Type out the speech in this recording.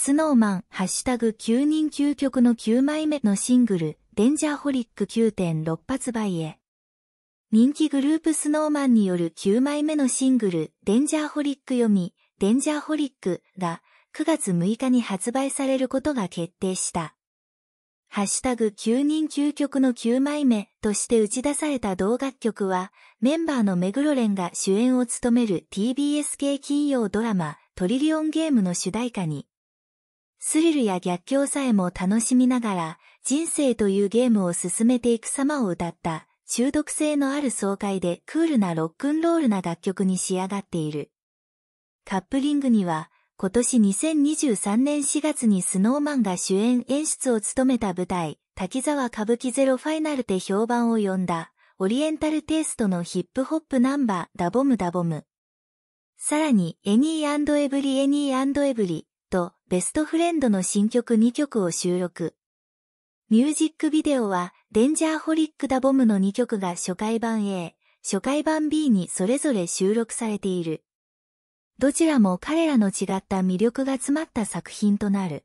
スノーマン、ハッシュタグ9人究極の9枚目のシングル、デンジャーホリック9.6発売へ。人気グループスノーマンによる9枚目のシングル、デンジャーホリック読み、デンジャーホリックが9月6日に発売されることが決定した。ハッシュタグ9人究極の9枚目として打ち出された同楽曲は、メンバーの目黒ンが主演を務める TBS 系金曜ドラマトリリオンゲームの主題歌にスリルや逆境さえも楽しみながら、人生というゲームを進めていく様を歌った、中毒性のある爽快でクールなロックンロールな楽曲に仕上がっている。カップリングには、今年2023年4月にスノーマンが主演演出を務めた舞台、滝沢歌舞伎ゼロファイナルで評判を呼んだ、オリエンタルテイストのヒップホップナンバー、ダボムダボム。さらに、エニーエブリエニーエブリ、とベストフレンドの新曲2曲を収録。ミュージックビデオは、デンジャーホリック・ダ・ボムの2曲が初回版 A、初回版 B にそれぞれ収録されている。どちらも彼らの違った魅力が詰まった作品となる。